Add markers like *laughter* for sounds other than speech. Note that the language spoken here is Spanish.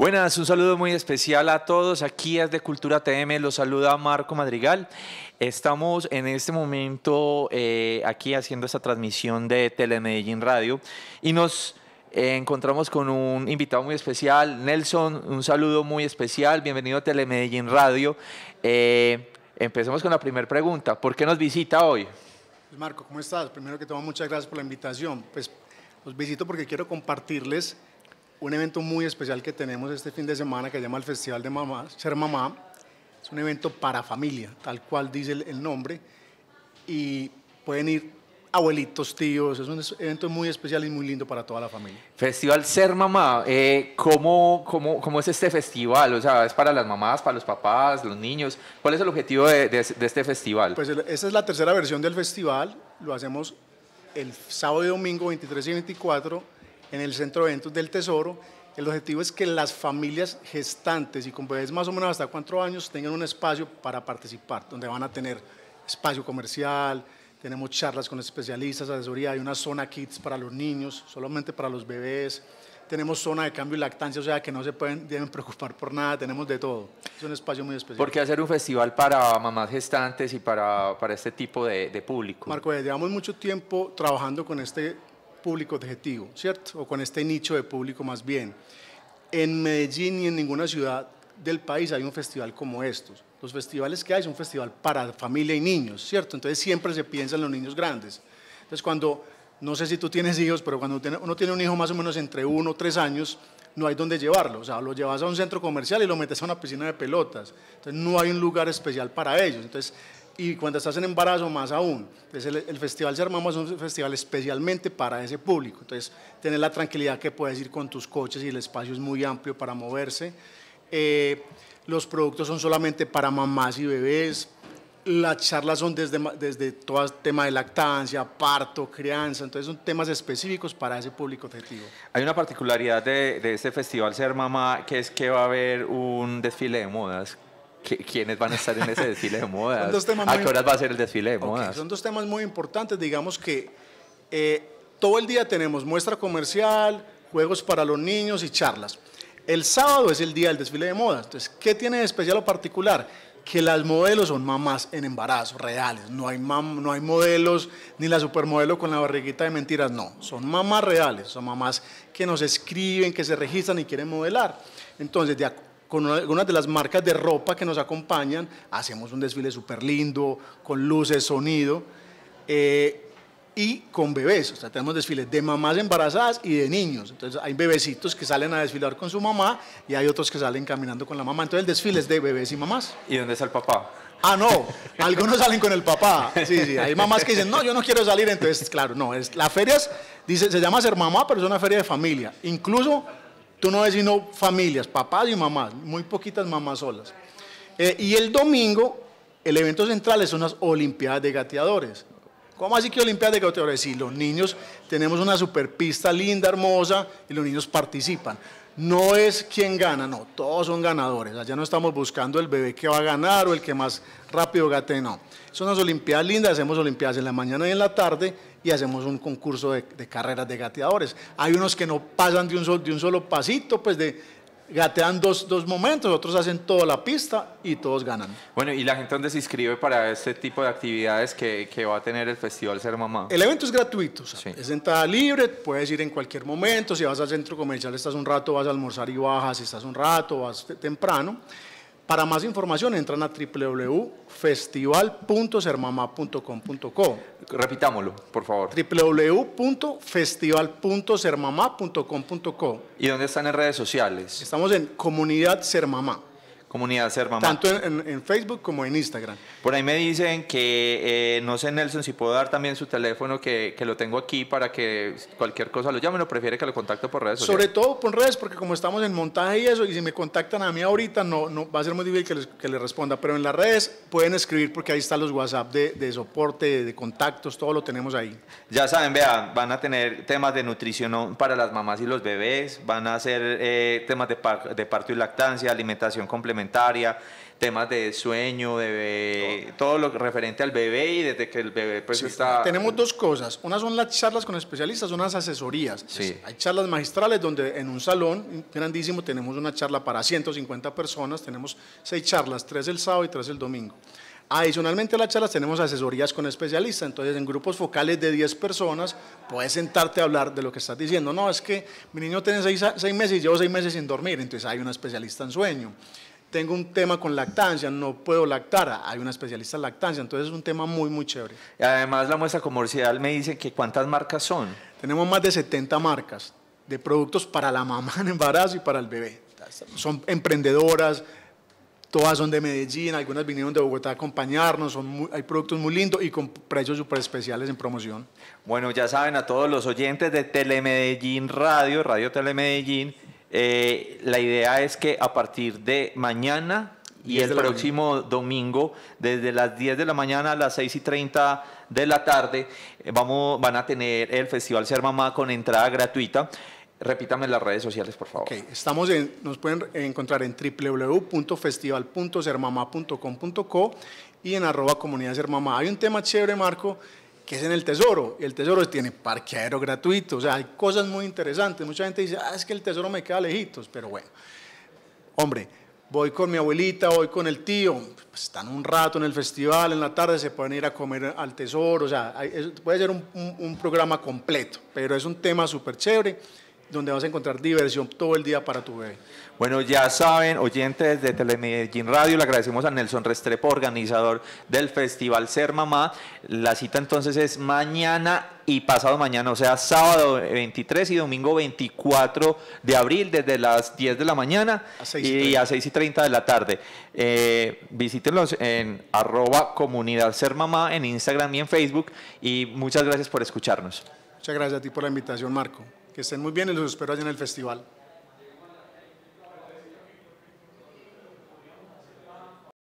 Buenas, un saludo muy especial a todos. Aquí es de Cultura TM los saluda Marco Madrigal. Estamos en este momento eh, aquí haciendo esta transmisión de Telemedellín Radio y nos eh, encontramos con un invitado muy especial, Nelson. Un saludo muy especial. Bienvenido a Telemedellín Radio. Eh, empecemos con la primera pregunta. ¿Por qué nos visita hoy? Pues, Marco, ¿cómo estás? Primero que todo, muchas gracias por la invitación. Pues los visito porque quiero compartirles un evento muy especial que tenemos este fin de semana que se llama el Festival de Mamás, Ser Mamá. Es un evento para familia, tal cual dice el, nombre. Y pueden ir abuelitos, tíos. Es un evento muy especial y muy lindo para toda la familia. Festival Ser Mamá, eh, ¿cómo, es este festival? O sea, ¿es para las mamás, para los papás, los niños? ¿Cuál es el objetivo de, este festival? Pues esa es la tercera versión del festival. Lo hacemos el sábado y domingo 23 y 24 en el Centro de Eventos del Tesoro. El objetivo es que las familias gestantes y con bebés más o menos hasta cuatro años tengan un espacio para participar, donde van a tener espacio comercial, tenemos charlas con especialistas, asesoría, hay una zona kits para los niños, solamente para los bebés, tenemos zona de cambio y lactancia, o sea que no se pueden, deben *laughs* preocupar por nada, tenemos de todo. Es un espacio muy especial. ¿Por qué hacer un festival para mamás gestantes y para, para este tipo de, de público? Marco, eh, llevamos mucho tiempo trabajando con este público objetivo, ¿cierto? O con este nicho de público más bien. En Medellín y en ninguna ciudad del país hay un festival como estos. Los festivales que hay son un festival para familia y niños, ¿cierto? Entonces siempre se piensa en los niños grandes. Entonces cuando, no sé si tú tienes hijos, pero cuando uno tiene un hijo más o menos entre uno o tres años, no hay dónde llevarlo. O sea, lo llevas a un centro comercial y lo metes a una piscina de pelotas. Entonces no hay un lugar especial para ellos. Entonces y cuando estás en embarazo más aún. Entonces el, festival Se Armamos es un festival especialmente para ese público. Entonces tener la tranquilidad que puedes ir con tus coches y el espacio es muy amplio para moverse. Eh, los productos son solamente para mamás y bebés. Las charlas son desde, desde todo tema de lactancia, parto, crianza, entonces son temas específicos para ese público objetivo. Hay una particularidad de, de este festival Ser Mamá, que es que va a haber un desfile de modas. ¿Quiénes van a estar en ese desfile de *laughs* modas? ¿A qué horas va a ser el desfile de moda. Son dos temas muy importantes. Digamos que eh, todo el día tenemos muestra comercial, juegos para los niños y charlas. El sábado es el día del desfile de modas. Entonces, ¿qué tiene de especial o particular? Que las modelos son mamás en embarazo, reales. No hay, no hay modelos ni la supermodelo con la barriguita de mentiras, no. Son mamás reales, son mamás que nos escriben, que se registran y quieren modelar. Entonces, de acuerdo con algunas de las marcas de ropa que nos acompañan, hacemos un desfile súper lindo, con luces, sonido, eh, y con bebés, o sea, tenemos desfiles de mamás embarazadas y de niños, entonces hay bebecitos que salen a desfilar con su mamá y hay otros que salen caminando con la mamá, entonces el desfile es de bebés y mamás. ¿Y dónde está el papá? Ah, no, *laughs* algunos salen con el papá. Sí, sí, hay mamás que dicen, no, yo no quiero salir. Entonces, claro, no, es, la feria dice, se llama ser mamá, pero es una feria de familia. Incluso Tú no ves sino familias, papás y mamás, muy poquitas mamás solas. Eh, y el domingo, el evento central es unas Olimpiadas de Gateadores. ¿Cómo así que Olimpiadas de Gateadores? Si los niños tenemos una superpista linda, hermosa, y los niños participan. No es quien gana, no, todos son ganadores. Allá no estamos buscando el bebé que va a ganar o el que más rápido gate, no. Son unas Olimpiadas lindas, hacemos Olimpiadas en la mañana y en la tarde y hacemos un concurso de, carreras de gateadores. Hay unos que no pasan de un, solo pasito, pues de, gatean dos, momentos, otros hacen toda la pista y todos ganan. Bueno, ¿y la gente dónde se inscribe para este tipo de actividades que, va a tener el Festival Ser Mamá? El evento es gratuito, es entrada libre, puedes ir en cualquier momento, si vas al centro comercial estás un rato, vas a almorzar y bajas, si estás un rato, vas temprano. Para más información entran a www.festival.sermamá.com.co. Repitámoslo, por favor. www.festival.sermamá.com.co. ¿Y dónde están en redes sociales? Estamos en Comunidad Sermamá. Comunidad Ser Mamá. Tanto en, Facebook como en Instagram. Por ahí me dicen que, eh, no sé Nelson, si puedo dar también su teléfono, que, lo tengo aquí para que cualquier cosa lo llame o prefiere que lo contacte por redes Sobre todo por redes, porque como estamos en montaje y eso, y si me contactan a mí ahorita, no, no va a ser muy difícil que le responda, pero en las redes pueden escribir porque ahí están los WhatsApp de, soporte, de, contactos, todo lo tenemos ahí. Ya saben, vean, van a tener temas de nutrición para las mamás y los bebés, van a hacer eh, temas de, de parto y lactancia, alimentación complementaria alimentaria, temas de sueño, de todo lo referente al bebé y desde que el bebé pues está... Tenemos dos cosas, una son las charlas con especialistas, unas asesorías. Hay charlas magistrales donde en un salón grandísimo tenemos una charla para 150 personas, tenemos seis charlas, tres el sábado y tres el domingo. Adicionalmente a las charlas tenemos asesorías con especialistas, entonces en grupos focales de 10 personas puedes sentarte a hablar de lo que estás diciendo. No, es que mi niño tiene seis meses y llevo seis meses sin dormir, entonces hay una especialista en sueño tengo un tema con lactancia, no puedo lactar, hay una especialista en lactancia, entonces es un tema muy, muy chévere. además la muestra comercial me dice que cuántas marcas son. Tenemos más de 70 marcas de productos para la mamá en embarazo y para el bebé. Son emprendedoras, todas son de Medellín, algunas vinieron de Bogotá a acompañarnos, hay productos muy lindos y con precios súper especiales en promoción. Bueno, ya saben a todos los oyentes de Telemedellín Radio, Radio Telemedellín, eh, la idea es que a partir de mañana y el próximo domingo, desde las 10 de la mañana a las 6 y 30 de la tarde, eh, vamos, van a tener el Festival Ser Mamá con entrada gratuita. Repítame las redes sociales, por favor. Estamos en, nos pueden encontrar en www.festival.sermamá.com.co y en arroba comunidad mamá. Hay un tema chévere, Marco, que es en el Tesoro. Y el Tesoro tiene parqueadero gratuito. O sea, hay cosas muy interesantes. Mucha gente dice, ah, es que el Tesoro me queda lejitos. Pero bueno, hombre, voy con mi abuelita, voy con el tío. Pues, están un rato en el festival, en la tarde se pueden ir a comer al Tesoro. O sea, puede ser un, un programa completo, pero es un tema súper chévere donde vas a encontrar diversión todo el día para tu bebé. Bueno, ya saben, oyentes de Telemedellín Radio, le agradecemos a Nelson Restrepo, organizador del Festival Ser Mamá. La cita entonces es mañana y pasado mañana, o sea, sábado 23 y domingo 24 de abril, desde las 10 de la mañana y, a 6 y 30 de la tarde. Eh, visítenlos en arroba comunidad ser mamá en Instagram y en Facebook. Y muchas gracias por escucharnos. Muchas gracias a ti por la invitación, Marco. Que estén muy bien y los espero allá en el festival.